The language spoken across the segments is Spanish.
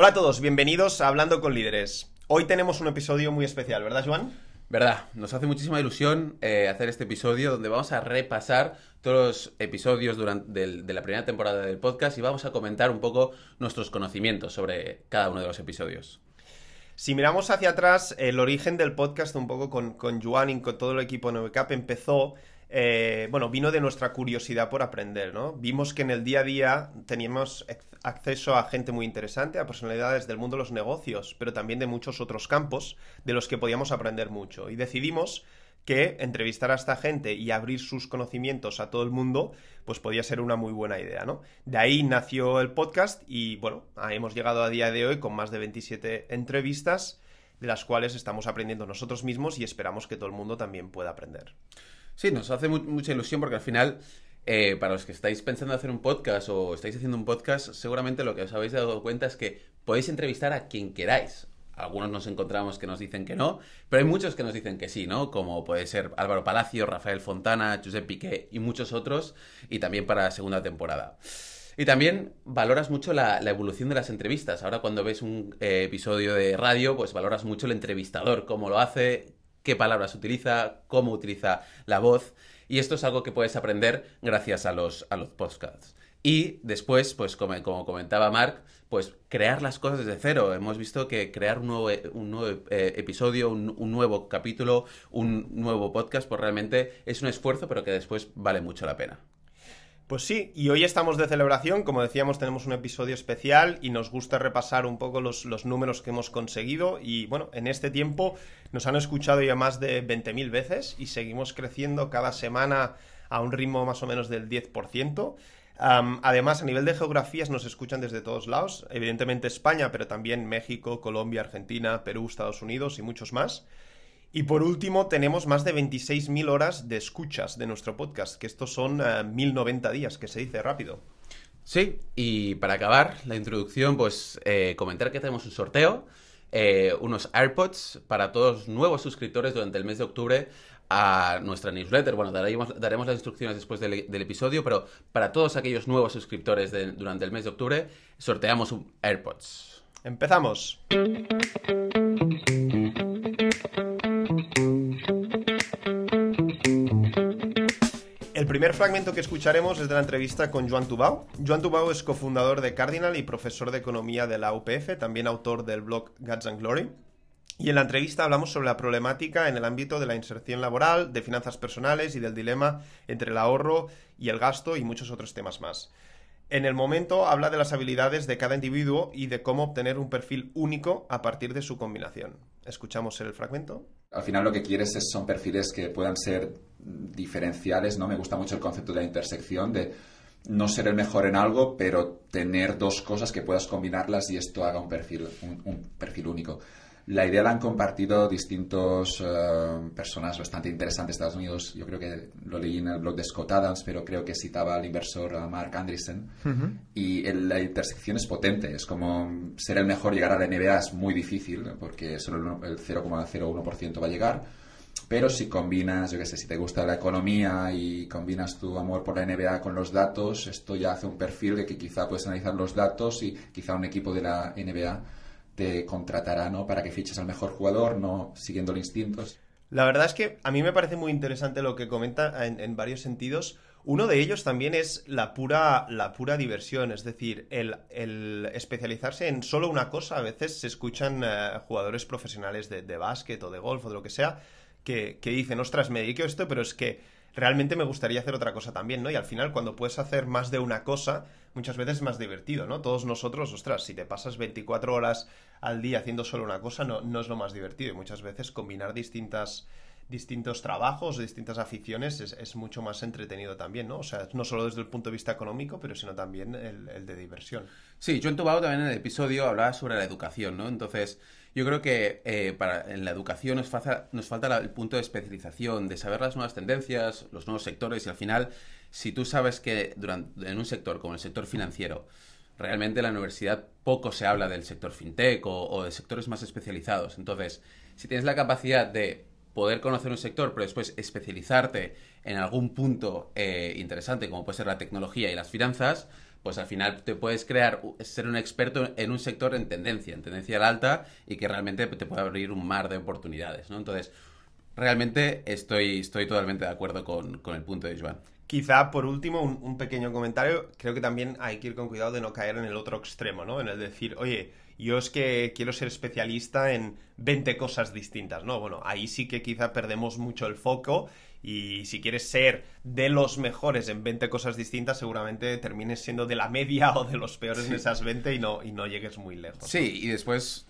Hola a todos, bienvenidos a Hablando con Líderes. Hoy tenemos un episodio muy especial, ¿verdad, Joan? Verdad, nos hace muchísima ilusión eh, hacer este episodio donde vamos a repasar todos los episodios durante, de la primera temporada del podcast y vamos a comentar un poco nuestros conocimientos sobre cada uno de los episodios. Si miramos hacia atrás, el origen del podcast un poco con, Joan y con todo el equipo de NoveCap empezó eh, bueno, vino de nuestra curiosidad por aprender, ¿no? Vimos que en el día a día teníamos acceso a gente muy interesante, a personalidades del mundo de los negocios, pero también de muchos otros campos de los que podíamos aprender mucho. Y decidimos que entrevistar a esta gente y abrir sus conocimientos a todo el mundo, pues podía ser una muy buena idea, ¿no? De ahí nació el podcast y, bueno, ah, hemos llegado a día de hoy con más de 27 entrevistas de las cuales estamos aprendiendo nosotros mismos y esperamos que todo el mundo también pueda aprender. Sí, nos hace mucha ilusión porque al final, eh, para los que estáis pensando hacer un podcast o estáis haciendo un podcast, seguramente lo que os habéis dado cuenta es que podéis entrevistar a quien queráis. Algunos nos encontramos que nos dicen que no, pero hay muchos que nos dicen que sí, ¿no? Como puede ser Álvaro Palacio, Rafael Fontana, Josep Piqué y muchos otros, y también para la segunda temporada. Y también valoras mucho la, evolución de las entrevistas. Ahora cuando ves un eh, episodio de radio, pues valoras mucho el entrevistador, cómo lo hace, qué palabras utiliza, cómo utiliza la voz. Y esto es algo que puedes aprender gracias a los, a los podcasts. Y después, pues como, comentaba Mark, pues crear las cosas desde cero. Hemos visto que crear un nuevo, eh, episodio, un, un, nuevo capítulo, un nuevo podcast, pues realmente es un esfuerzo, pero que después vale mucho la pena. Pues sí, y hoy estamos de celebración, como decíamos tenemos un episodio especial y nos gusta repasar un poco los, números que hemos conseguido y bueno, en este tiempo nos han escuchado ya más de 20.000 veces y seguimos creciendo cada semana a un ritmo más o menos del 10%. además, a nivel de geografías nos escuchan desde todos lados, evidentemente España, pero también México, Colombia, Argentina, Perú, Estados Unidos y muchos más. Y por último, tenemos más de 26.000 horas de escuchas de nuestro podcast, que estos son 1.090 eh, días, que se dice rápido. Sí, y para acabar la introducción, pues eh, comentar que tenemos un sorteo, eh, unos AirPods para todos nuevos suscriptores durante el mes de octubre a nuestra newsletter. Bueno, daremos, daremos las instrucciones después del, episodio, pero para todos aquellos nuevos suscriptores durante el mes de octubre, sorteamos un AirPods. Empezamos. El primer fragmento que escucharemos es de la entrevista con Joan Tubau. Joan Tubau es cofundador de Cardinal y profesor de economía de la UPF, también autor del blog Guts and Glory. Y en la entrevista hablamos sobre la problemática en el ámbito de la inserción laboral, de finanzas personales y del dilema entre el ahorro y el gasto y muchos otros temas más. En el momento habla de las habilidades de cada individuo y de cómo obtener un perfil único a partir de su combinación. Escuchamos el fragmento. Al final lo que quieres es, son perfiles que puedan ser diferenciales, ¿no? Me gusta mucho el concepto de la intersección, de no ser el mejor en algo, pero tener dos cosas que puedas combinarlas y esto haga un perfil, un, un perfil único. La idea la han compartido Distintos eh, personas bastante interesantes de Estados Unidos. Yo creo que lo leí en el blog de Scott Adams, pero creo que citaba al inversor Mark Andreessen. Y la intersección es potente. Es como ser el mejor, llegar a la NBA es muy difícil, porque solo el 0,01% va a llegar. Pero si combinas, yo qué sé, si te gusta la economía y combinas tu amor por la NBA con los datos, esto ya hace un perfil de que quizá puedes analizar los datos y quizá un equipo de la NBA te contratará ¿no? para que fiches al mejor jugador, no siguiendo los instintos. La verdad es que a mí me parece muy interesante lo que comenta en, varios sentidos. Uno de ellos también es la pura, la pura diversión, es decir, el, especializarse en solo una cosa. A veces se escuchan eh, jugadores profesionales de, básquet o de golf o de lo que sea que, que dicen, ostras, me dedico a esto, pero es que realmente me gustaría hacer otra cosa también, ¿no? Y al final, cuando puedes hacer más de una cosa, muchas veces es más divertido, ¿no? Todos nosotros, ostras, si te pasas 24 horas al día haciendo solo una cosa, no, no es lo más divertido. Y muchas veces combinar distintas distintos trabajos, distintas aficiones, es, mucho más entretenido también, ¿no? O sea, no solo desde el punto de vista económico, pero sino también el, de diversión. Sí, yo en también en el episodio hablaba sobre la educación, ¿no? Entonces, yo creo que eh, en la educación nos falta, el punto de especialización, de saber las nuevas tendencias, los nuevos sectores y al final, si tú sabes que durante, en un sector como el sector financiero, realmente en la universidad poco se habla del sector fintech o, de sectores más especializados. Entonces, si tienes la capacidad de poder conocer un sector, pero después especializarte en algún punto eh, interesante, como puede ser la tecnología y las finanzas, pues al final te puedes crear, ser un experto en un sector en tendencia, en tendencia alta y que realmente te puede abrir un mar de oportunidades, ¿no? Entonces, realmente estoy, estoy totalmente de acuerdo con, el punto de Joan. Quizá por último, un, pequeño comentario. Creo que también hay que ir con cuidado de no caer en el otro extremo, ¿no? En el decir, oye, yo es que quiero ser especialista en 20 cosas distintas, ¿no? Bueno, ahí sí que quizá perdemos mucho el foco y si quieres ser de los mejores en 20 cosas distintas, seguramente termines siendo de la media o de los peores en esas 20 y no, y no llegues muy lejos. Sí, y después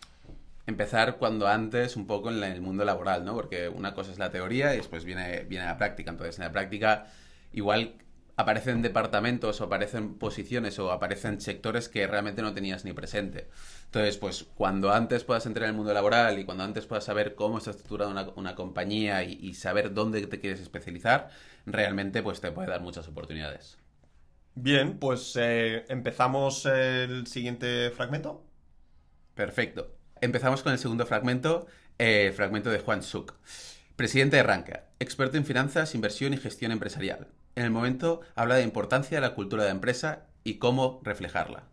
empezar cuando antes un poco en el mundo laboral, ¿no? Porque una cosa es la teoría y después viene, viene la práctica. Entonces, en la práctica, igual aparecen departamentos o aparecen posiciones o aparecen sectores que realmente no tenías ni presente. Entonces, pues cuando antes puedas entrar en el mundo laboral y cuando antes puedas saber cómo está estructurada una, compañía y, saber dónde te quieres especializar, realmente pues te puede dar muchas oportunidades. Bien, pues eh, empezamos el siguiente fragmento. Perfecto. Empezamos con el segundo fragmento, el eh, fragmento de Juan Suk, presidente de Ranka, experto en finanzas, inversión y gestión empresarial en el momento habla de importancia de la cultura de empresa y cómo reflejarla.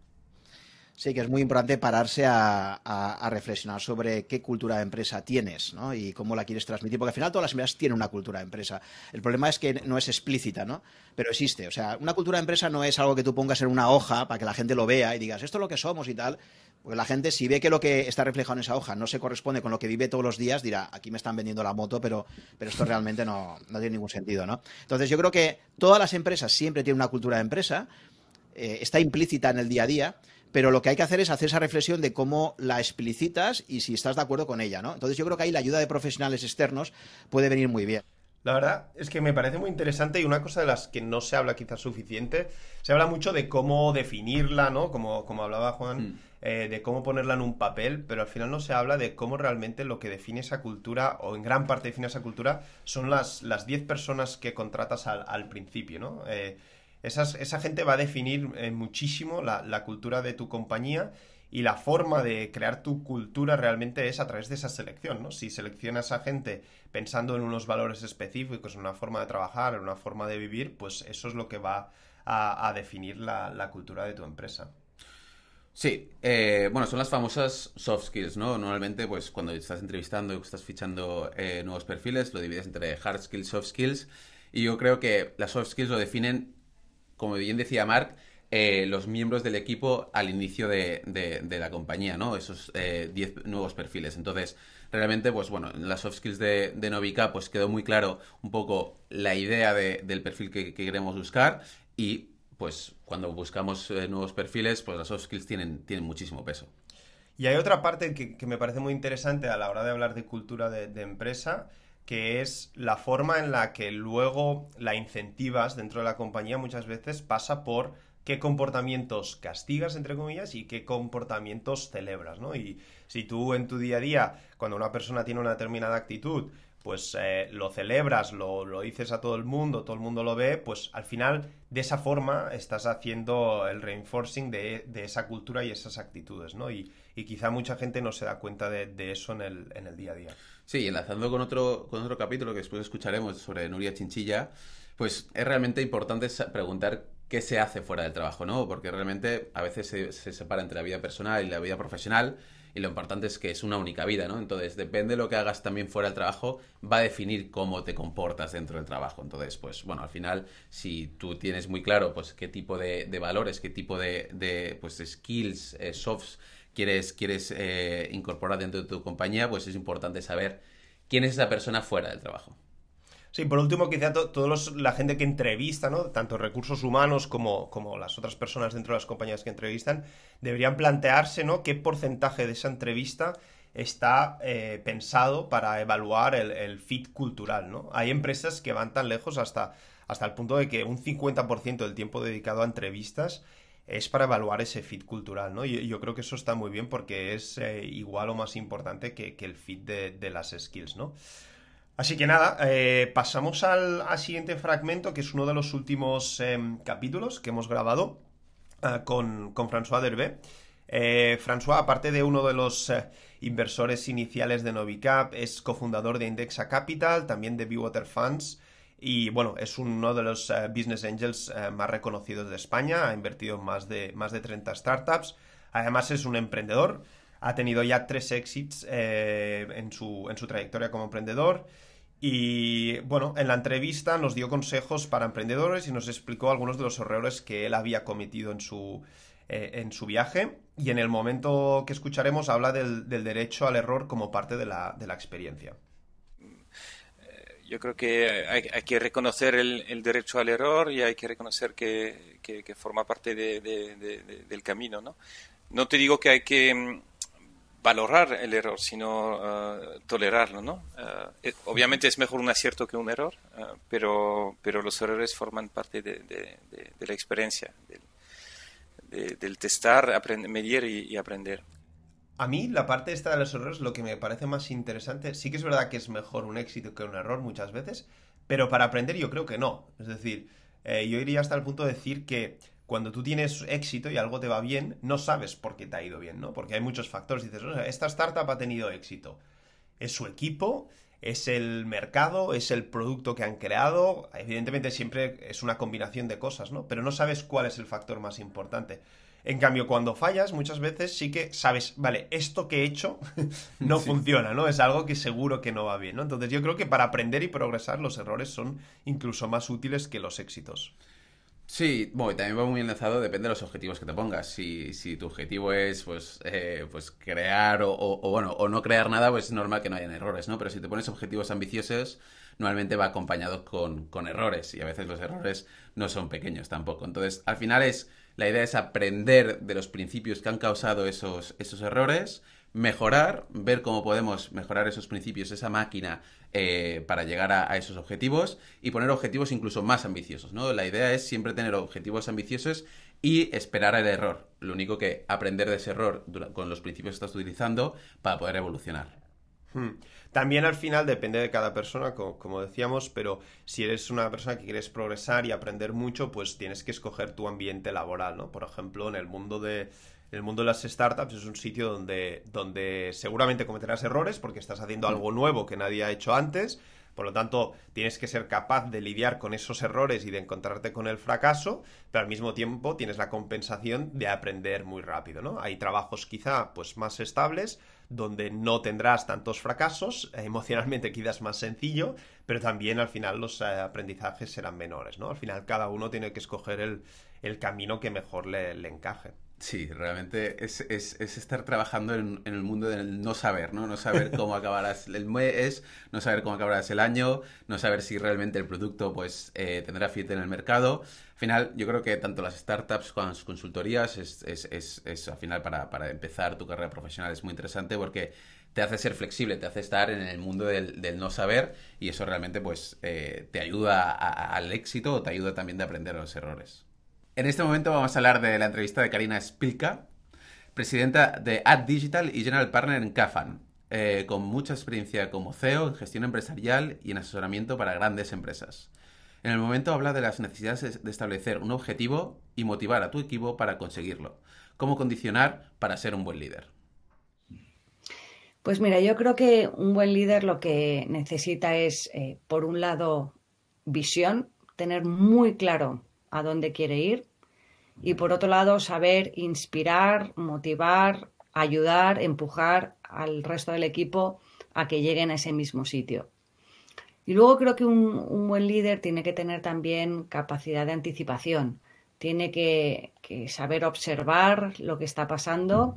Sí, que es muy importante pararse a, reflexionar sobre qué cultura de empresa tienes ¿no? y cómo la quieres transmitir, porque al final todas las empresas tienen una cultura de empresa. El problema es que no es explícita, ¿no? pero existe. O sea, una cultura de empresa no es algo que tú pongas en una hoja para que la gente lo vea y digas, esto es lo que somos y tal. Porque la gente, si ve que lo que está reflejado en esa hoja no se corresponde con lo que vive todos los días, dirá, aquí me están vendiendo la moto, pero, pero esto realmente no, tiene ningún sentido. ¿no? Entonces, yo creo que todas las empresas siempre tienen una cultura de empresa, eh, está implícita en el día a día pero lo que hay que hacer es hacer esa reflexión de cómo la explicitas y si estás de acuerdo con ella, ¿no? Entonces yo creo que ahí la ayuda de profesionales externos puede venir muy bien. La verdad es que me parece muy interesante y una cosa de las que no se habla quizás suficiente, se habla mucho de cómo definirla, ¿no? Como, como hablaba Juan, mm. eh, de cómo ponerla en un papel, pero al final no se habla de cómo realmente lo que define esa cultura, o en gran parte define esa cultura, son las 10 personas que contratas al, principio, ¿no? Eh, esa gente va a definir eh, muchísimo la, cultura de tu compañía y la forma de crear tu cultura realmente es a través de esa selección, ¿no? Si seleccionas a gente pensando en unos valores específicos, en una forma de trabajar, en una forma de vivir, pues eso es lo que va a, definir la, cultura de tu empresa. Sí, eh, bueno, son las famosas soft skills, ¿no? Normalmente, pues cuando estás entrevistando y estás fichando eh, nuevos perfiles, lo divides entre hard skills, soft skills, y yo creo que las soft skills lo definen como bien decía Mark, eh, los miembros del equipo al inicio de, la compañía, ¿no? Esos 10 eh, nuevos perfiles. Entonces, realmente, pues bueno, en las soft skills de, Novica, pues quedó muy claro un poco la idea del perfil que, queremos buscar y, pues, cuando buscamos eh, nuevos perfiles, pues las soft skills tienen, tienen muchísimo peso. Y hay otra parte que, me parece muy interesante a la hora de hablar de cultura de empresa, que es la forma en la que luego la incentivas dentro de la compañía muchas veces pasa por qué comportamientos castigas, entre comillas, y qué comportamientos celebras, ¿no? Y si tú en tu día a día, cuando una persona tiene una determinada actitud, pues eh, lo celebras, lo, lo, dices a todo el mundo, todo el mundo lo ve, pues al final de esa forma estás haciendo el reinforcing de, esa cultura y esas actitudes, ¿no? Y, quizá mucha gente no se da cuenta de, eso en el, día a día. Sí, enlazando con otro, con otro capítulo que después escucharemos sobre Nuria Chinchilla, pues es realmente importante preguntar qué se hace fuera del trabajo, ¿no? Porque realmente a veces se, se separa entre la vida personal y la vida profesional y lo importante es que es una única vida, ¿no? Entonces, depende de lo que hagas también fuera del trabajo, va a definir cómo te comportas dentro del trabajo. Entonces, pues bueno, al final, si tú tienes muy claro, pues qué tipo de, valores, qué tipo de, pues, skills, eh, softs quieres, eh, incorporar dentro de tu compañía, pues es importante saber quién es esa persona fuera del trabajo. Sí, por último, quizá toda la gente que entrevista, ¿no? Tanto recursos humanos como, como las otras personas dentro de las compañías que entrevistan, deberían plantearse, ¿no? ¿Qué porcentaje de esa entrevista está eh, pensado para evaluar el, fit cultural, ¿no? Hay empresas que van tan lejos hasta, hasta el punto de que un 50% del tiempo dedicado a entrevistas es para evaluar ese fit cultural, ¿no? Yo, yo creo que eso está muy bien porque es eh, igual o más importante que, el fit de, de, las skills, ¿no? Así que nada, eh, pasamos al, siguiente fragmento, que es uno de los últimos em, capítulos que hemos grabado ah, con, François Derbe. Eh, François, aparte de uno de los eh, inversores iniciales de Novicap, es cofundador de Indexa Capital, también de Bewater Funds, y bueno, es uno de los business angels más reconocidos de España, ha invertido en más de, más de 30 startups, además es un emprendedor, ha tenido ya tres éxitos eh, en, su, en su trayectoria como emprendedor. Y bueno, en la entrevista nos dio consejos para emprendedores y nos explicó algunos de los errores que él había cometido en su, eh, en su viaje. Y en el momento que escucharemos habla del, derecho al error como parte de la, de la experiencia. Yo creo que hay, que reconocer el, derecho al error y hay que reconocer que, que, forma parte de, del camino. ¿no? no te digo que hay que mm, valorar el error, sino eh, tolerarlo, ¿no? Eh, eh, obviamente es mejor un acierto que un error, pero, pero los errores forman parte de, la experiencia, del, testar, medir y, y, aprender. A mí la parte esta de los errores lo que me parece más interesante, sí que es verdad que es mejor un éxito que un error muchas veces, pero para aprender yo creo que no. Es decir, yo iría hasta el punto de decir que cuando tú tienes éxito y algo te va bien, no sabes por qué te ha ido bien, ¿no? Porque hay muchos factores. Dices, o esta startup ha tenido éxito. ¿Es su equipo? ¿Es el mercado? ¿Es el producto que han creado? Evidentemente siempre es una combinación de cosas, ¿no? Pero no sabes cuál es el factor más importante. En cambio, cuando fallas, muchas veces sí que sabes, vale, esto que he hecho no funciona, ¿no? Es algo que seguro que no va bien, ¿no? Entonces yo creo que para aprender y progresar los errores son incluso más útiles que los éxitos. Sí, bueno, también va muy enlazado, depende de los objetivos que te pongas. Si, tu objetivo es pues, eh, pues crear o, bueno, o no crear nada, pues es normal que no hayan errores, ¿no? Pero si te pones objetivos ambiciosos, normalmente va acompañado con, errores y a veces los errores no son pequeños tampoco. Entonces, al final es, la idea es aprender de los principios que han causado esos errores mejorar, ver cómo podemos mejorar esos principios, esa máquina eh, para llegar a, esos objetivos y poner objetivos incluso más ambiciosos, ¿no? La idea es siempre tener objetivos ambiciosos y esperar el error. Lo único que aprender de ese error con los principios que estás utilizando para poder evolucionar. Hmm. También al final depende de cada persona, como, como, decíamos, pero si eres una persona que quieres progresar y aprender mucho, pues tienes que escoger tu ambiente laboral, ¿no? Por ejemplo, en el mundo de, el mundo de las startups es un sitio donde, donde seguramente cometerás errores porque estás haciendo algo nuevo que nadie ha hecho antes. Por lo tanto, tienes que ser capaz de lidiar con esos errores y de encontrarte con el fracaso, pero al mismo tiempo tienes la compensación de aprender muy rápido, ¿no? Hay trabajos quizá pues más estables donde no tendrás tantos fracasos, emocionalmente quizás más sencillo, pero también al final los eh, aprendizajes serán menores, ¿no? Al final cada uno tiene que escoger el, camino que mejor le encaje. Sí, realmente es, estar trabajando en, el mundo del no saber, ¿no? No saber cómo acabarás el mes, no saber cómo acabarás el año, no saber si realmente el producto pues eh, tendrá fit en el mercado. Al final, yo creo que tanto las startups como las consultorías es, es al final para, empezar tu carrera profesional es muy interesante porque te hace ser flexible, te hace estar en el mundo del, no saber y eso realmente pues eh, te ayuda al éxito o te ayuda también de aprender los errores. En este momento vamos a hablar de la entrevista de Karina Spilka, presidenta de Ad Digital y General Partner en Cafan, eh, con mucha experiencia como CEO en gestión empresarial y en asesoramiento para grandes empresas. En el momento habla de las necesidades de establecer un objetivo y motivar a tu equipo para conseguirlo. Cómo condicionar para ser un buen líder. Pues mira, yo creo que un buen líder lo que necesita es, eh, por un lado, visión, tener muy claro a dónde quiere ir. Y por otro lado, saber inspirar, motivar, ayudar, empujar al resto del equipo a que lleguen a ese mismo sitio. Y luego creo que un, buen líder tiene que tener también capacidad de anticipación, tiene que, que saber observar lo que está pasando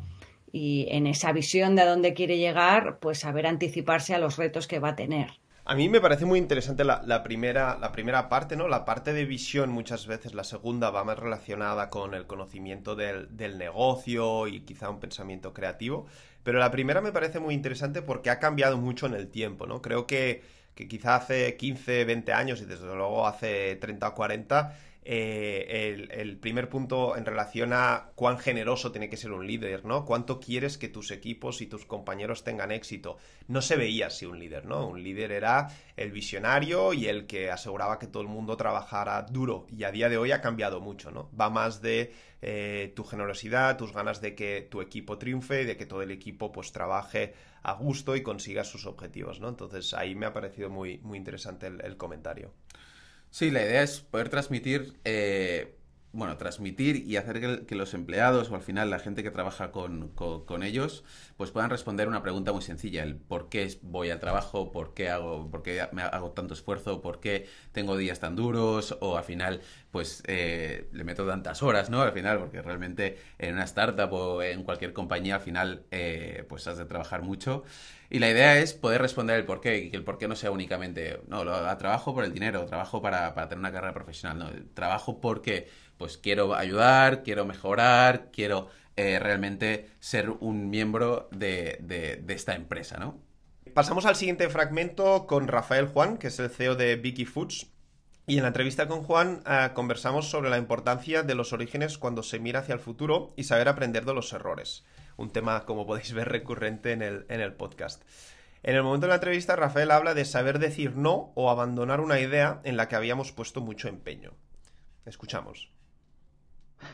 y en esa visión de a dónde quiere llegar, pues saber anticiparse a los retos que va a tener. A mí me parece muy interesante la, primera, la primera parte, ¿no? La parte de visión muchas veces, la segunda va más relacionada con el conocimiento del, del negocio y quizá un pensamiento creativo. Pero la primera me parece muy interesante porque ha cambiado mucho en el tiempo, ¿no? Creo que que quizá hace 15, 20 años y desde luego hace 30 o 40 eh, el, primer punto en relación a cuán generoso tiene que ser un líder, ¿no? Cuánto quieres que tus equipos y tus compañeros tengan éxito. No se veía así un líder, ¿no? Un líder era el visionario y el que aseguraba que todo el mundo trabajara duro. Y a día de hoy ha cambiado mucho, ¿no? Va más de eh, tu generosidad, tus ganas de que tu equipo triunfe, de que todo el equipo pues trabaje a gusto y consiga sus objetivos, ¿no? Entonces ahí me ha parecido muy, muy interesante el comentario. Sí, la idea es poder transmitir eh, bueno, transmitir y hacer que, los empleados o al final la gente que trabaja con, ellos pues puedan responder una pregunta muy sencilla, el por qué voy al trabajo, por qué hago, por me hago tanto esfuerzo, por qué tengo días tan duros o al final pues eh, le meto tantas horas, ¿no? Al final, porque realmente en una startup o en cualquier compañía al final eh, pues has de trabajar mucho. Y la idea es poder responder el por qué y que el por qué no sea únicamente, no, lo, ah, trabajo por el dinero, trabajo para, para tener una carrera profesional, no, trabajo porque pues quiero ayudar, quiero mejorar, quiero eh, realmente ser un miembro de, esta empresa, ¿no? Pasamos al siguiente fragmento con Rafael Juan, que es el CEO de Vicky Foods. Y en la entrevista con Juan ah, conversamos sobre la importancia de los orígenes cuando se mira hacia el futuro y saber aprender de los errores. Un tema, como podéis ver, recurrente en el, en el podcast. En el momento de la entrevista, Rafael habla de saber decir no o abandonar una idea en la que habíamos puesto mucho empeño. Escuchamos.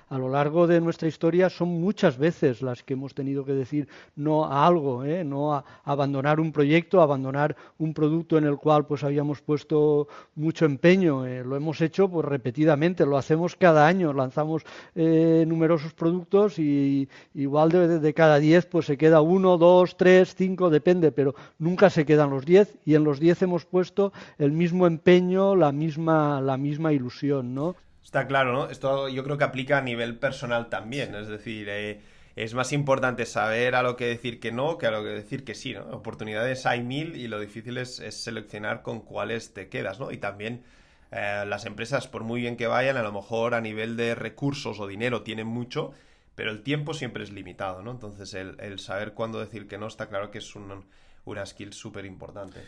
A lo largo de nuestra historia son muchas veces las que hemos tenido que decir no a algo, ¿eh? no a abandonar un proyecto, abandonar un producto en el cual pues habíamos puesto mucho empeño. ¿eh? Lo hemos hecho pues repetidamente, lo hacemos cada año, lanzamos eh, numerosos productos y igual de, cada diez pues se queda uno, dos, tres, cinco, depende, pero nunca se quedan los diez y en los diez hemos puesto el mismo empeño, la misma, la misma ilusión, ¿no? Está claro, ¿no? Esto yo creo que aplica a nivel personal también, es decir, eh, es más importante saber a lo que decir que no que a lo que decir que sí, ¿no? Oportunidades hay mil y lo difícil es, seleccionar con cuáles te quedas, ¿no? Y también eh, las empresas, por muy bien que vayan, a lo mejor a nivel de recursos o dinero tienen mucho, pero el tiempo siempre es limitado, ¿no? Entonces el, el saber cuándo decir que no está claro que es un, una skill súper importante.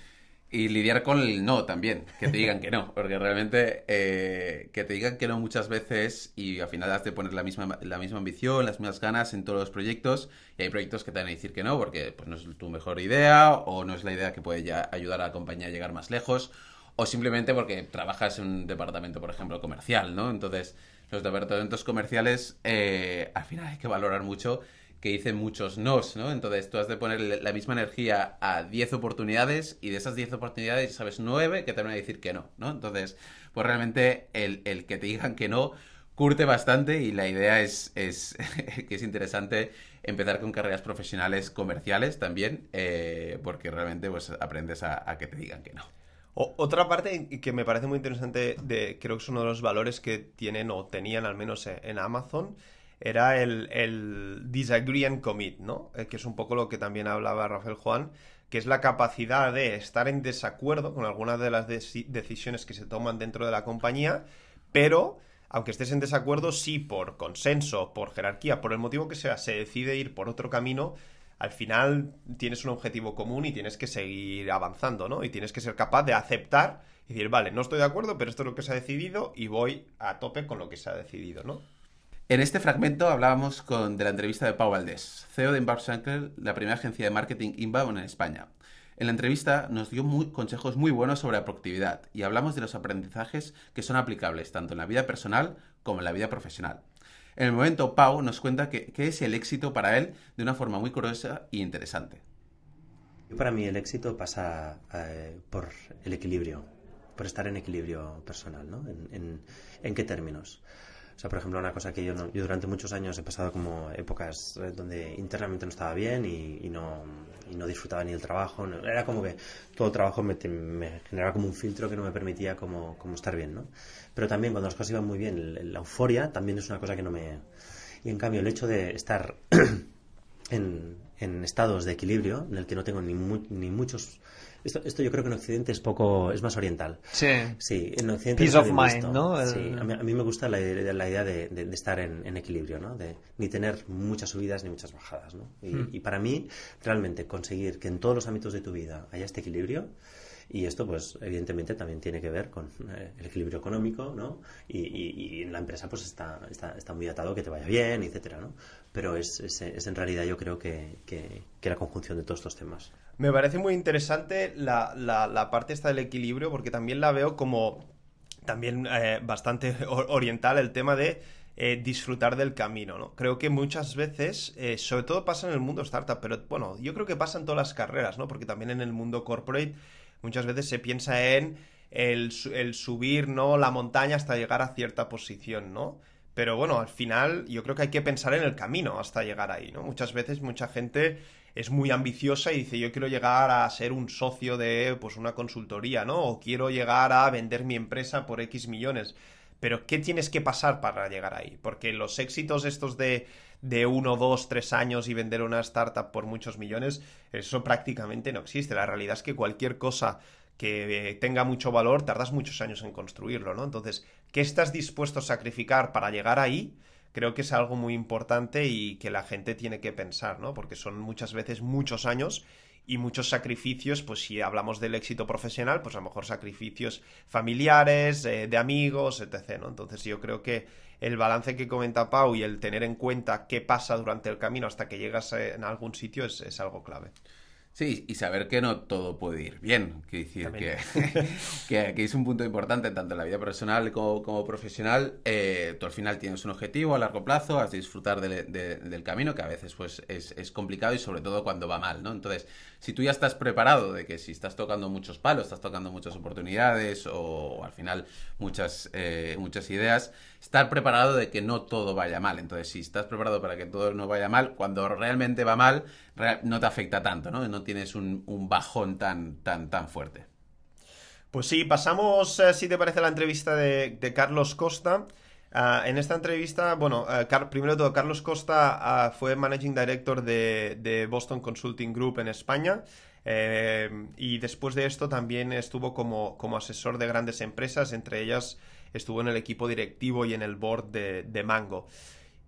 Y lidiar con el no también, que te digan que no, porque realmente eh, que te digan que no muchas veces y al final has de poner la misma, la misma ambición, las mismas ganas en todos los proyectos y hay proyectos que te van a decir que no porque pues, no es tu mejor idea o no es la idea que puede ayudar a la compañía a llegar más lejos o simplemente porque trabajas en un departamento, por ejemplo, comercial, ¿no? Entonces, los departamentos comerciales eh, al final hay que valorar mucho que dicen muchos nos, ¿no? Entonces tú has de poner la misma energía a 10 oportunidades y de esas 10 oportunidades sabes 9 que te van a decir que no, ¿no? Entonces, pues realmente el, que te digan que no curte bastante y la idea es, es que es interesante empezar con carreras profesionales comerciales también, eh, porque realmente pues aprendes a, que te digan que no. otra parte que me parece muy interesante, de, creo que es uno de los valores que tienen o tenían al menos eh, en Amazon, era el, disagree and commit, ¿no? Eh, que es un poco lo que también hablaba Rafael Juan, que es la capacidad de estar en desacuerdo con algunas de las decisiones que se toman dentro de la compañía, pero aunque estés en desacuerdo, si por consenso, por jerarquía, por el motivo que sea, se decide ir por otro camino, al final tienes un objetivo común y tienes que seguir avanzando, ¿no? Y tienes que ser capaz de aceptar y decir, vale, no estoy de acuerdo, pero esto es lo que se ha decidido y voy a tope con lo que se ha decidido, ¿no? En este fragmento hablábamos de la entrevista de Pau Valdés, CEO de Inbound la primera agencia de marketing inbound en España. En la entrevista nos dio muy, consejos muy buenos sobre la productividad y hablamos de los aprendizajes que son aplicables tanto en la vida personal como en la vida profesional. En el momento, Pau nos cuenta qué es el éxito para él de una forma muy curiosa y e interesante. Para mí el éxito pasa eh, por el equilibrio, por estar en equilibrio personal, ¿no? en qué términos? O sea, por ejemplo, una cosa que yo, durante muchos años he pasado como épocas eh, donde internamente no estaba bien y, y, no, disfrutaba ni el trabajo. era como que todo trabajo me, generaba como un filtro que no me permitía como, estar bien, ¿no? Pero también cuando las cosas iban muy bien, la euforia también es una cosa que no me... Y en cambio, el hecho de estar en, estados de equilibrio, en el que no tengo ni muchos esto, esto, yo creo que en Occidente es poco, es más oriental. Sí. Sí, en Occidente. Peace of mind, ¿no? Sí, a mí, me gusta la, idea de, estar en, equilibrio, ¿no? De ni tener muchas subidas ni muchas bajadas, ¿no? Hmm. Y, para mí, realmente, conseguir que en todos los ámbitos de tu vida haya este equilibrio, y esto, pues, evidentemente también tiene que ver con eh, el equilibrio económico, ¿no? Y, en la empresa, pues, está, está, está muy atado que te vaya bien, etcétera, ¿no? Pero es, es, en realidad, yo creo que, que, la conjunción de todos estos temas. Me parece muy interesante la, parte esta del equilibrio, porque también la veo como también eh, bastante oriental el tema de eh, disfrutar del camino, ¿no? Creo que muchas veces, eh, sobre todo pasa en el mundo startup, pero bueno, yo creo que pasa en todas las carreras, ¿no? Porque también en el mundo corporate muchas veces se piensa en el, el, subir, ¿no? La montaña hasta llegar a cierta posición, ¿no? Pero bueno, al final yo creo que hay que pensar en el camino hasta llegar ahí, ¿no? Muchas veces mucha gente es muy ambiciosa y dice yo quiero llegar a ser un socio de pues una consultoría, ¿no? O quiero llegar a vender mi empresa por X millones. Pero ¿qué tienes que pasar para llegar ahí? Porque los éxitos estos de, de uno, dos, tres años y vender una startup por muchos millones, eso prácticamente no existe. La realidad es que cualquier cosa que eh, tenga mucho valor, tardas muchos años en construirlo, ¿no? Entonces, ¿qué estás dispuesto a sacrificar para llegar ahí? creo que es algo muy importante y que la gente tiene que pensar, ¿no? Porque son muchas veces muchos años y muchos sacrificios, pues si hablamos del éxito profesional, pues a lo mejor sacrificios familiares, eh, de amigos, etc. Entonces yo creo que el balance que comenta Pau y el tener en cuenta qué pasa durante el camino hasta que llegas eh, en algún sitio es algo clave. Sí, y saber que no todo puede ir bien. decir que, es un punto importante tanto en la vida personal como, profesional. Eh, tú al final tienes un objetivo a largo plazo, has disfrutar del camino, que a veces pues, es, es complicado y sobre todo cuando va mal, ¿no? Entonces, si tú ya estás preparado de que si estás tocando muchos palos, estás tocando muchas oportunidades o al final muchas, eh, muchas ideas, estar preparado de que no todo vaya mal. Entonces, si estás preparado para que todo no vaya mal, cuando realmente va mal, no te afecta tanto, ¿no? No tienes un, bajón tan, tan, tan fuerte. Pues sí, pasamos, eh, si te parece, a la entrevista de Carlos Costa. Ah, en esta entrevista, bueno, eh, primero de todo, Carlos Costa ah, fue Managing Director de, Boston Consulting Group en España. Eh, y después de esto también estuvo como, asesor de grandes empresas, entre ellas estuvo en el equipo directivo y en el board de, Mango.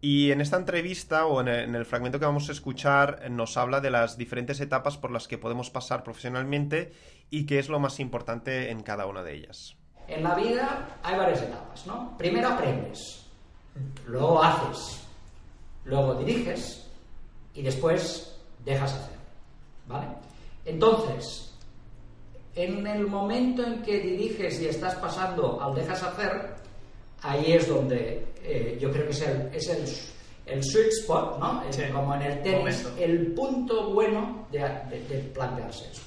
Y en esta entrevista o en el fragmento que vamos a escuchar nos habla de las diferentes etapas por las que podemos pasar profesionalmente y qué es lo más importante en cada una de ellas en la vida hay varias etapas, ¿no? Primero aprendes, luego haces, luego diriges y después dejas hacer, ¿vale? Entonces, en el momento en que diriges y estás pasando al dejas hacer, ahí es donde eh, yo creo que es el, es el, el sweet spot, ¿no? Como en el tenis, el punto bueno de, de plantearse eso.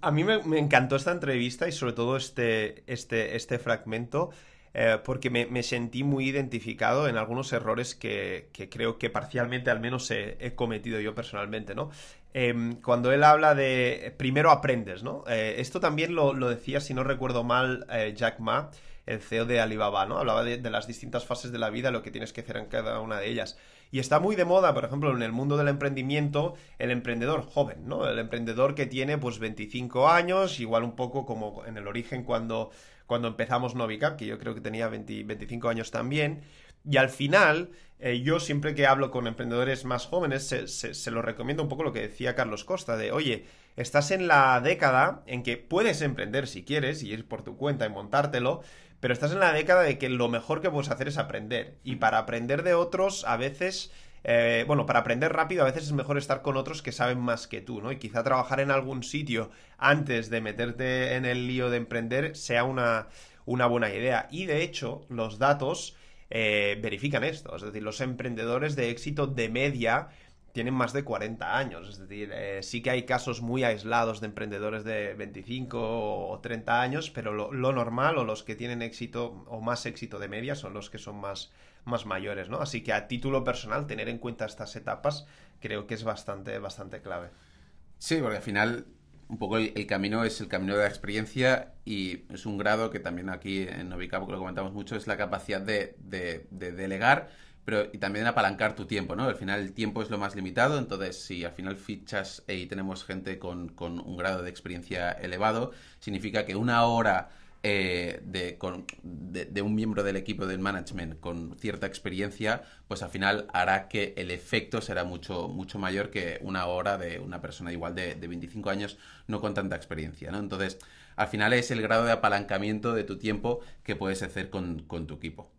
A mí me, encantó esta entrevista y sobre todo este, este, este fragmento. Eh, porque me, sentí muy identificado en algunos errores que, que creo que parcialmente al menos he, cometido yo personalmente, ¿no? Em, cuando él habla de primero aprendes, ¿no? Eh, esto también lo, lo, decía, si no recuerdo mal, eh, Jack Ma, el CEO de Alibaba, ¿no? Hablaba de, las distintas fases de la vida, lo que tienes que hacer en cada una de ellas. Y está muy de moda, por ejemplo, en el mundo del emprendimiento, el emprendedor joven, ¿no? El emprendedor que tiene pues 25 años, igual un poco como en el origen cuando cuando empezamos Novicap, que yo creo que tenía 25 años también. Y al final, eh, yo siempre que hablo con emprendedores más jóvenes, se, se lo recomiendo un poco lo que decía Carlos Costa, de, oye, estás en la década en que puedes emprender si quieres y ir por tu cuenta y montártelo, pero estás en la década de que lo mejor que puedes hacer es aprender. Y para aprender de otros, a veces eh, bueno, para aprender rápido a veces es mejor estar con otros que saben más que tú, ¿no? Y quizá trabajar en algún sitio antes de meterte en el lío de emprender sea una, una buena idea. Y de hecho, los datos eh, verifican esto, es decir, los emprendedores de éxito de media tienen más de 40 años, es decir, eh, sí que hay casos muy aislados de emprendedores de 25 o 30 años, pero lo normal o los que tienen éxito o más éxito de media son los que son más más mayores, ¿no? Así que a título personal, tener en cuenta estas etapas creo que es bastante, bastante clave. Sí, porque al final un poco el, camino es el camino de la experiencia y es un grado que también aquí en que lo comentamos mucho, es la capacidad de, delegar pero, y también apalancar tu tiempo, ¿no? Al final el tiempo es lo más limitado, entonces si al final fichas y tenemos gente con un grado de experiencia elevado, significa que una hora eh, de, un miembro del equipo del management con cierta experiencia, pues al final hará que el efecto será mucho, mucho mayor que una hora de una persona igual de, 25 años, no con tanta experiencia, ¿no? Entonces, al final es el grado de apalancamiento de tu tiempo que puedes hacer con, tu equipo.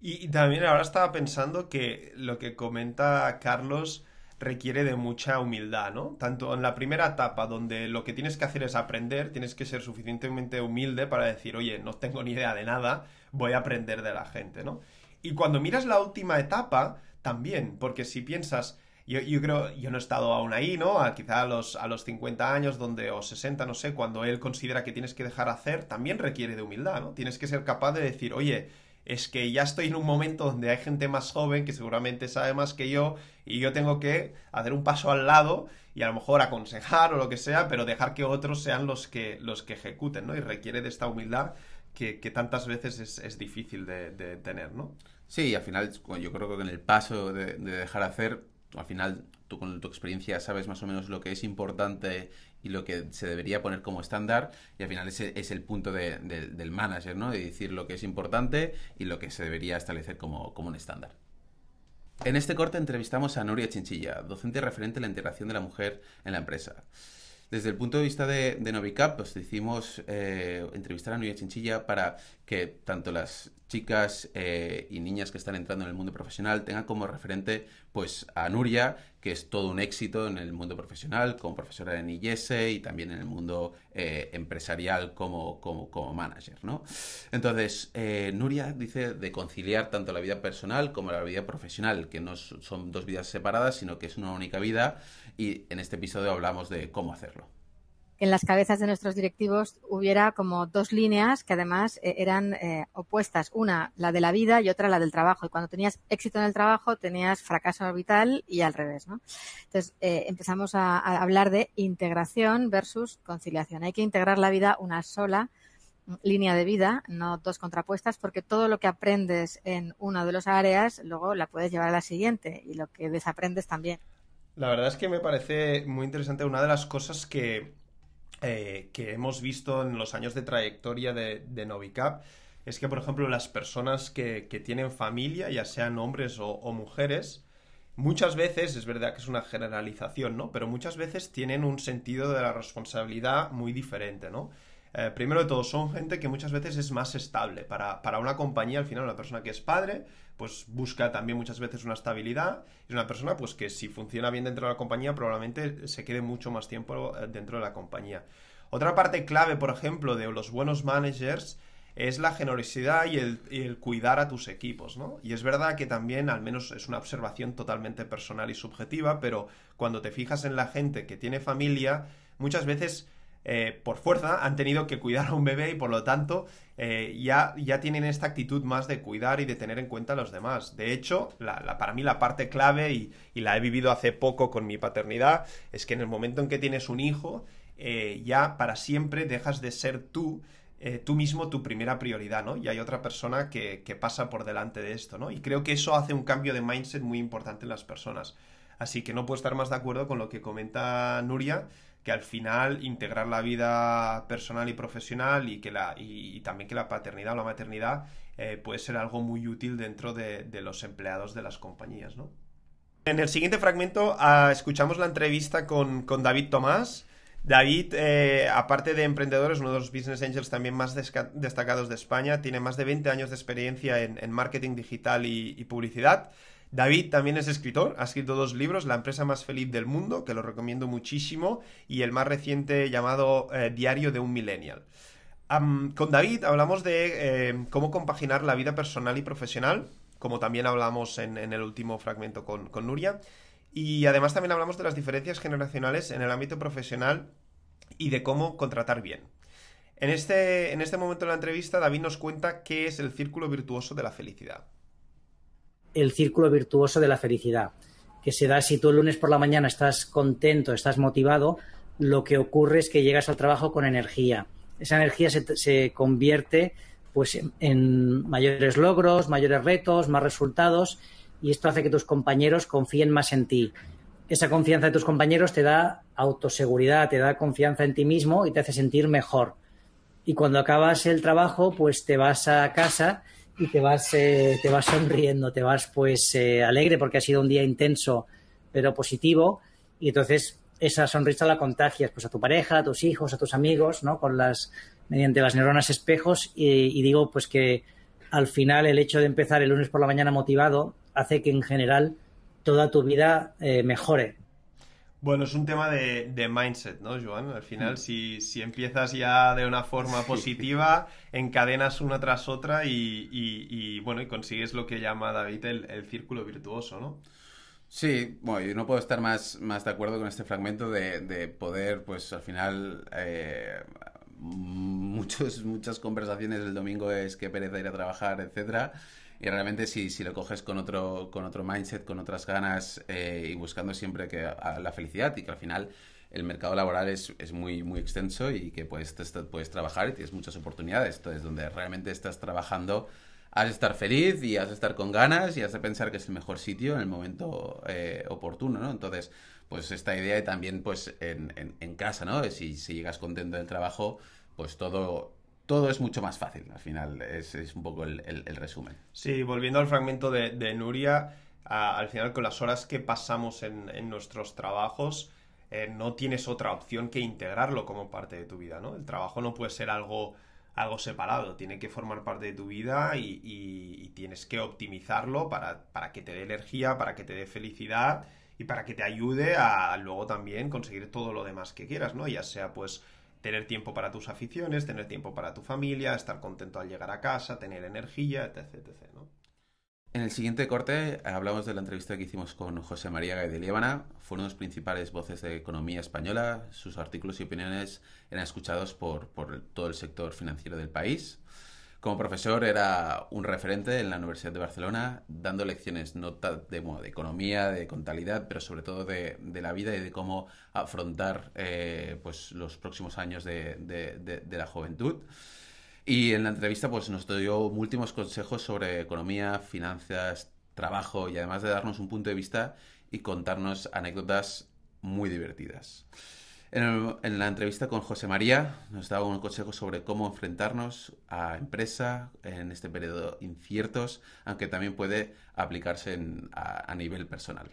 y también ahora estaba pensando que lo que comenta Carlos requiere de mucha humildad, ¿no? Tanto en la primera etapa, donde lo que tienes que hacer es aprender, tienes que ser suficientemente humilde para decir, oye, no tengo ni idea de nada, voy a aprender de la gente, ¿no? Y cuando miras la última etapa, también, porque si piensas, yo, creo, yo no he estado aún ahí, ¿no? A, quizá a los, a los 50 años donde, o 60, no sé, cuando él considera que tienes que dejar hacer, también requiere de humildad, ¿no? Tienes que ser capaz de decir, oye, es que ya estoy en un momento donde hay gente más joven que seguramente sabe más que yo y yo tengo que hacer un paso al lado y a lo mejor aconsejar o lo que sea, pero dejar que otros sean los que, los que ejecuten, ¿no? Y requiere de esta humildad que, tantas veces es, difícil de, tener, ¿no? Sí, al final yo creo que en el paso de, de dejar hacer, al final tú con tu experiencia sabes más o menos lo que es importante y lo que se debería poner como estándar y al final ese es el punto del manager, ¿no? De decir lo que es importante y lo que se debería establecer como, un estándar. En este corte entrevistamos a Nuria Chinchilla, docente referente a la integración de la mujer en la empresa. Desde el punto de vista de, Novicap, pues decidimos eh, entrevistar a Nuria Chinchilla para que tanto las chicas eh, y niñas que están entrando en el mundo profesional tengan como referente pues a Nuria, que es todo un éxito en el mundo profesional, como profesora en IES y también en el mundo eh, empresarial como, como, como, manager, ¿no? Entonces, eh, Nuria dice de conciliar tanto la vida personal como la vida profesional, que no son dos vidas separadas, sino que es una única vida, y en este episodio hablamos de cómo hacerlo en las cabezas de nuestros directivos hubiera como dos líneas que además eh, eran eh, opuestas, una la de la vida y otra la del trabajo. Y cuando tenías éxito en el trabajo tenías fracaso orbital y al revés. Entonces eh, empezamos a, hablar de integración versus conciliación. Hay que integrar la vida una sola mm, línea de vida, no dos contrapuestas, porque todo lo que aprendes en una de las áreas luego la puedes llevar a la siguiente y lo que desaprendes también. La verdad es que me parece muy interesante una de las cosas que, eh, que hemos visto en los años de trayectoria de, Novicap es que, por ejemplo, las personas que, tienen familia, ya sean hombres o, mujeres, muchas veces, es verdad que es una generalización, ¿no? Pero muchas veces tienen un sentido de la responsabilidad muy diferente, ¿no? Eh, primero de todo, son gente que muchas veces es más estable. Para, para, una compañía, al final, una persona que es padre, pues busca también muchas veces una estabilidad. Es una persona pues que si funciona bien dentro de la compañía, probablemente se quede mucho más tiempo eh, dentro de la compañía. Otra parte clave, por ejemplo, de los buenos managers es la generosidad y el, y el, cuidar a tus equipos, ¿no? Y es verdad que también, al menos es una observación totalmente personal y subjetiva, pero cuando te fijas en la gente que tiene familia, muchas veces eh, por fuerza han tenido que cuidar a un bebé y por lo tanto eh, ya, ya tienen esta actitud más de cuidar y de tener en cuenta a los demás. De hecho, la, para mí la parte clave, y, la he vivido hace poco con mi paternidad, es que en el momento en que tienes un hijo, eh, ya para siempre dejas de ser tú. tú mismo tu primera prioridad, ¿no? Y hay otra persona que, que pasa por delante de esto, ¿no? Y creo que eso hace un cambio de mindset muy importante en las personas. Así que no puedo estar más de acuerdo con lo que comenta Nuria que al final integrar la vida personal y profesional y, que la, y, también que la paternidad o la maternidad eh, puede ser algo muy útil dentro de, los empleados de las compañías, ¿no? En el siguiente fragmento ah, escuchamos la entrevista con, David Tomás. David, eh, aparte de emprendedor, es uno de los business angels también más destacados de España. Tiene más de 20 años de experiencia en, marketing digital y publicidad. David también es escritor, ha escrito dos libros, La empresa más feliz del mundo, que lo recomiendo muchísimo, y el más reciente llamado eh, Diario de un Millennial. con David hablamos de eh, cómo compaginar la vida personal y profesional, como también hablamos en, el último fragmento con, Nuria, y además también hablamos de las diferencias generacionales en el ámbito profesional y de cómo contratar bien. En este, en este momento de la entrevista, David nos cuenta qué es el círculo virtuoso de la felicidad el círculo virtuoso de la felicidad, que se da si tú el lunes por la mañana estás contento, estás motivado, lo que ocurre es que llegas al trabajo con energía. Esa energía se, convierte pues en, mayores logros, mayores retos, más resultados y esto hace que tus compañeros confíen más en ti. Esa confianza de tus compañeros te da autoseguridad, te da confianza en ti mismo y te hace sentir mejor. Y cuando acabas el trabajo, pues te vas a casa y te vas, eh, te vas sonriendo, te vas pues eh, alegre porque ha sido un día intenso pero positivo y entonces esa sonrisa la contagias pues a tu pareja, a tus hijos, a tus amigos, ¿no? Con las, mediante las neuronas espejos y, digo pues que al final el hecho de empezar el lunes por la mañana motivado hace que en general toda tu vida eh, mejore bueno, es un tema de, mindset, ¿no, Joan? Al final, mm. si, empiezas ya de una forma positiva, encadenas una tras otra y, y, bueno, y consigues lo que llama David el, círculo virtuoso, ¿no? Sí, bueno, yo no puedo estar más, más de acuerdo con este fragmento de, poder, pues al final, eh, muchos, muchas conversaciones el domingo es que pereza ir a trabajar, etcétera y realmente si, si lo coges con otro, con otro mindset, con otras ganas eh, y buscando siempre que, la felicidad y que al final el mercado laboral es, es muy, muy extenso y que puedes, puedes trabajar y tienes muchas oportunidades. Entonces, donde realmente estás trabajando, has de estar feliz y has de estar con ganas y has de pensar que es el mejor sitio en el momento eh, oportuno, ¿no? Entonces, pues esta idea y también pues en, en, en casa, ¿no? Si, si llegas contento del trabajo, pues todo todo es mucho más fácil. Al final es, un poco el, resumen. Sí, volviendo al fragmento de, Nuria, al final con las horas que pasamos en, nuestros trabajos, eh, no tienes otra opción que integrarlo como parte de tu vida, ¿no? El trabajo no puede ser algo, algo separado, tiene que formar parte de tu vida y, tienes que optimizarlo para, que te dé energía, para que te dé felicidad y para que te ayude a luego también conseguir todo lo demás que quieras, ¿no? Ya sea pues tener tiempo para tus aficiones, tener tiempo para tu familia, estar contento al llegar a casa, tener energía, etc. En el siguiente corte eh, hablamos de la entrevista que hicimos con José María Gay de Líbana. Fue uno de los principales voces de economía española. Sus artículos y opiniones eran escuchados por todo el sector financiero del país. Como profesor era un referente en la Universidad de Barcelona, dando lecciones no de, de economía, de contabilidad, pero sobre todo de, la vida y de cómo afrontar eh, pues, los próximos años de, la juventud. Y en la entrevista pues, nos dio últimos consejos sobre economía, finanzas, trabajo y además de darnos un punto de vista y contarnos anécdotas muy divertidas. En, la entrevista con José María nos daba un consejo sobre cómo enfrentarnos a empresa en este periodo inciertos, aunque también puede aplicarse a nivel personal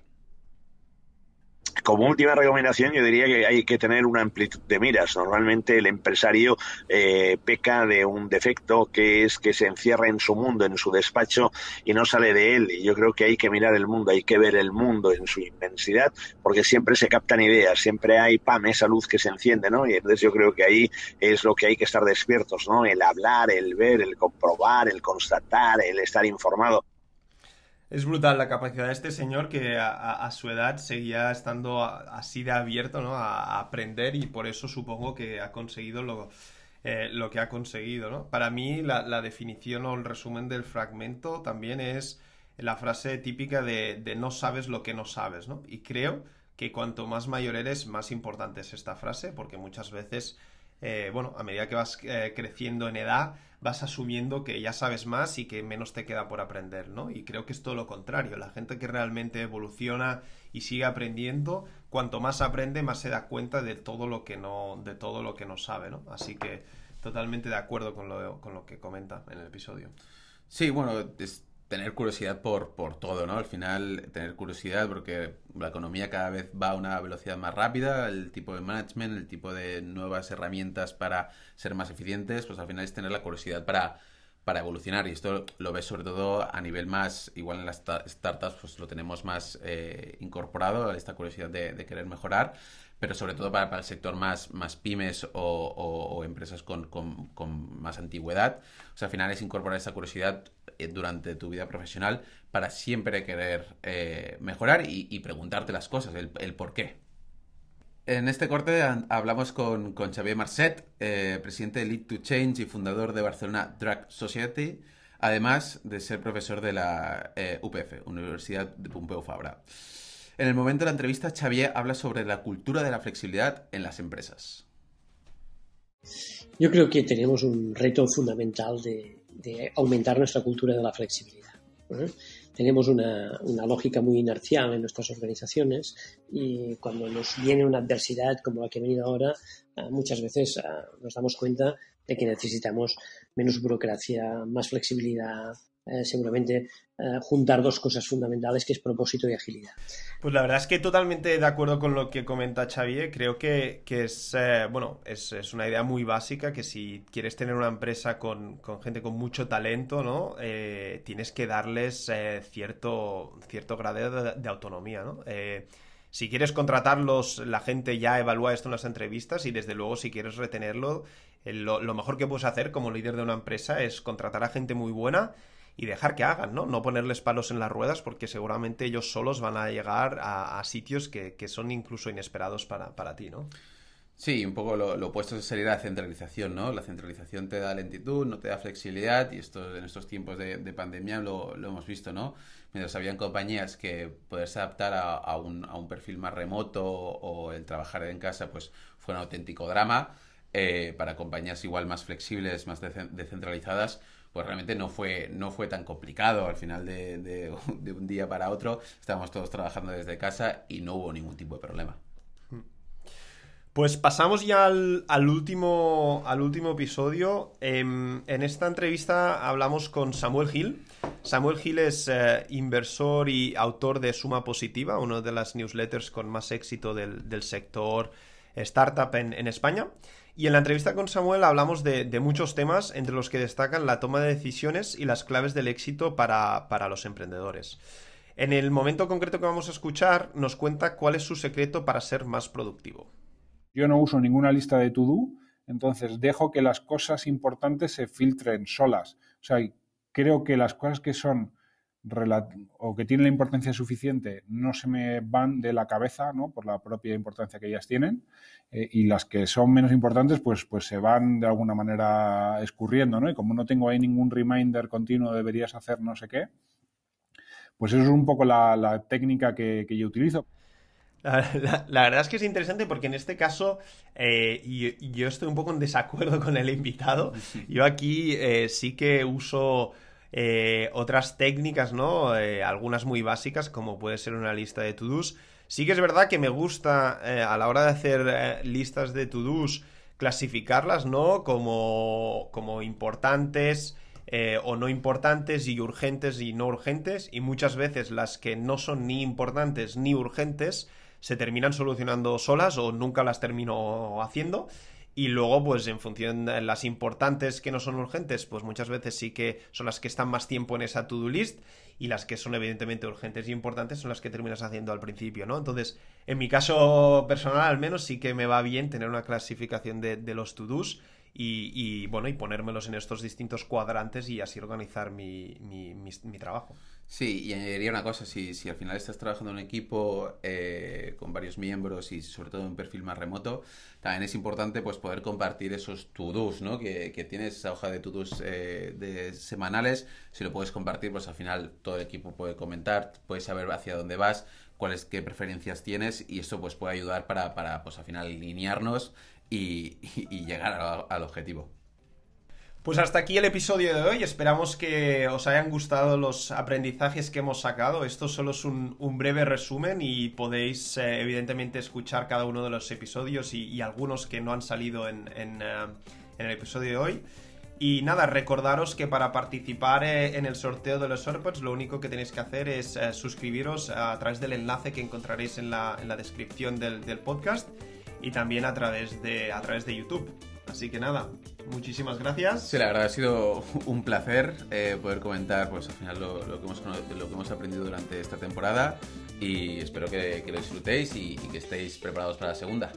como última recomendación, yo diría que hay que tener una amplitud de miras. Normalmente el empresario eh, peca de un defecto que es que se encierra en su mundo, en su despacho y no sale de él. Y yo creo que hay que mirar el mundo, hay que ver el mundo en su inmensidad, porque siempre se captan ideas, siempre hay pam, esa luz que se enciende, ¿no? Y entonces yo creo que ahí es lo que hay que estar despiertos, ¿no? El hablar, el ver, el comprobar, el constatar, el estar informado. Es brutal la capacidad de este señor que a, su edad seguía estando así de abierto ¿no? a, aprender y por eso supongo que ha conseguido lo, eh, que ha conseguido. ¿no? Para mí la, definición o el resumen del fragmento también es la frase típica de, de no sabes lo que no sabes. ¿no? Y creo que cuanto más mayor eres, más importante es esta frase porque muchas veces eh, bueno, a medida que vas eh, creciendo en edad, vas asumiendo que ya sabes más y que menos te queda por aprender, ¿no? Y creo que es todo lo contrario. La gente que realmente evoluciona y sigue aprendiendo, cuanto más aprende, más se da cuenta de todo lo que no, de todo lo que no sabe, ¿no? Así que totalmente de acuerdo con lo, con lo que comenta en el episodio. Sí, bueno, tener curiosidad por, por todo, ¿no? Al final, tener curiosidad porque la economía cada vez va a una velocidad más rápida, el tipo de management, el tipo de nuevas herramientas para ser más eficientes, pues al final es tener la curiosidad para, para evolucionar. Y esto lo ves sobre todo a nivel más, igual en las startups, pues lo tenemos más eh, incorporado, esta curiosidad de, de querer mejorar pero sobre todo para, el sector más, más pymes o, o, empresas con, con, más antigüedad. O sea, al final es incorporar esa curiosidad eh, durante tu vida profesional para siempre querer eh, mejorar y, preguntarte las cosas, el, por qué. En este corte hablamos con, con Xavier Marcet, eh, presidente de Lead to Change y fundador de Barcelona Drug Society, además de ser profesor de la UPF, Universidad de Pompeu Fabra. En el momento de la entrevista, Xavier habla sobre la cultura de la flexibilidad en las empresas. Yo creo que tenemos un reto fundamental de, aumentar nuestra cultura de la flexibilidad. ¿eh? Tenemos una, una, lógica muy inercial en nuestras organizaciones y cuando nos viene una adversidad como la que ha venido ahora, eh, muchas veces eh, nos damos cuenta de que necesitamos menos burocracia, más flexibilidad, eh, seguramente eh, juntar dos cosas fundamentales que es propósito y agilidad. Pues la verdad es que totalmente de acuerdo con lo que comenta Xavier. Eh. Creo que, es, bueno, es, es, una idea muy básica que si quieres tener una empresa con, gente con mucho talento, ¿no? tienes que darles cierto, cierto grado de, autonomía, si quieres contratarlos, la gente ya evalúa esto en las entrevistas y desde luego si quieres retenerlo, lo mejor que puedes hacer como líder de una empresa es contratar a gente muy buena y dejar que hagan, ¿no? No ponerles palos en las ruedas porque seguramente ellos solos van a llegar a, sitios que, son incluso inesperados para, ti, ¿no? Sí, un poco lo, lo, opuesto sería la centralización, ¿no? La centralización te da lentitud, no te da flexibilidad y esto, en estos tiempos de, pandemia lo, hemos visto, ¿no? Mientras habían compañías que poderse adaptar a, un, perfil más remoto o, el trabajar en casa, pues fue un auténtico drama. Eh, para compañías igual más flexibles, más descentralizadas, pues realmente no fue, no fue tan complicado. Al final de, un día para otro estábamos todos trabajando desde casa y no hubo ningún tipo de problema. Pues pasamos ya al, último, al último episodio. Em, en esta entrevista hablamos con Samuel Gil. Samuel Gil es eh, inversor y autor de Suma Positiva, una de las newsletters con más éxito del, sector startup en España. Y en la entrevista con Samuel hablamos de, muchos temas, entre los que destacan la toma de decisiones y las claves del éxito para, para los emprendedores. En el momento concreto que vamos a escuchar, nos cuenta cuál es su secreto para ser más productivo. Yo no uso ninguna lista de to-do, entonces dejo que las cosas importantes se filtren solas. O sea, creo que las cosas que son o que tienen la importancia suficiente no se me van de la cabeza ¿no? por la propia importancia que ellas tienen eh, y las que son menos importantes pues, pues se van de alguna manera escurriendo ¿no? y como no tengo ahí ningún reminder continuo deberías hacer no sé qué pues eso es un poco la, técnica que, yo utilizo. La, verdad es que es interesante porque en este caso eh, yo estoy un poco en desacuerdo con el invitado. Yo aquí eh, sí que uso eh, otras técnicas, ¿no? Eh, algunas muy básicas, como puede ser una lista de to-dos. Sí que es verdad que me gusta eh, a la hora de hacer listas de to-dos clasificarlas, ¿no? Como, como importantes o no importantes y urgentes y no urgentes. Y muchas veces las que no son ni importantes ni urgentes se terminan solucionando solas o nunca las termino haciendo. Y luego, pues en función de las importantes que no son urgentes, pues muchas veces sí que son las que están más tiempo en esa to-do list y las que son evidentemente urgentes y e importantes son las que terminas haciendo al principio, ¿no? Entonces, en mi caso personal al menos sí que me va bien tener una clasificación de, los to-dos y, bueno, y ponérmelos en estos distintos cuadrantes y así organizar mi, mi, mi trabajo. Sí, y añadiría una cosa, si, al final estás trabajando en un equipo eh, con varios miembros y sobre todo en un perfil más remoto, también es importante pues poder compartir esos to-dos, ¿no? Que, tienes esa hoja de to-dos eh, de semanales, si lo puedes compartir, pues al final todo el equipo puede comentar, puede saber hacia dónde vas, cuáles, qué preferencias tienes y esto pues puede ayudar para, para pues al final alinearnos y, llegar al objetivo. Pues hasta aquí el episodio de hoy. Esperamos que os hayan gustado los aprendizajes que hemos sacado. Esto solo es un, breve resumen y podéis eh, evidentemente escuchar cada uno de los episodios y, algunos que no han salido eh, en, el episodio de hoy. Y nada, recordaros que para participar eh, en el sorteo de los AirPods lo único que tenéis que hacer es suscribiros a través del enlace que encontraréis en la, descripción del, podcast y también a través de, a través de YouTube. Así que nada, muchísimas gracias. Sí, la verdad ha sido un placer eh, poder comentar pues al final lo, que hemos, aprendido durante esta temporada y espero que, lo disfrutéis y que estéis preparados para la segunda.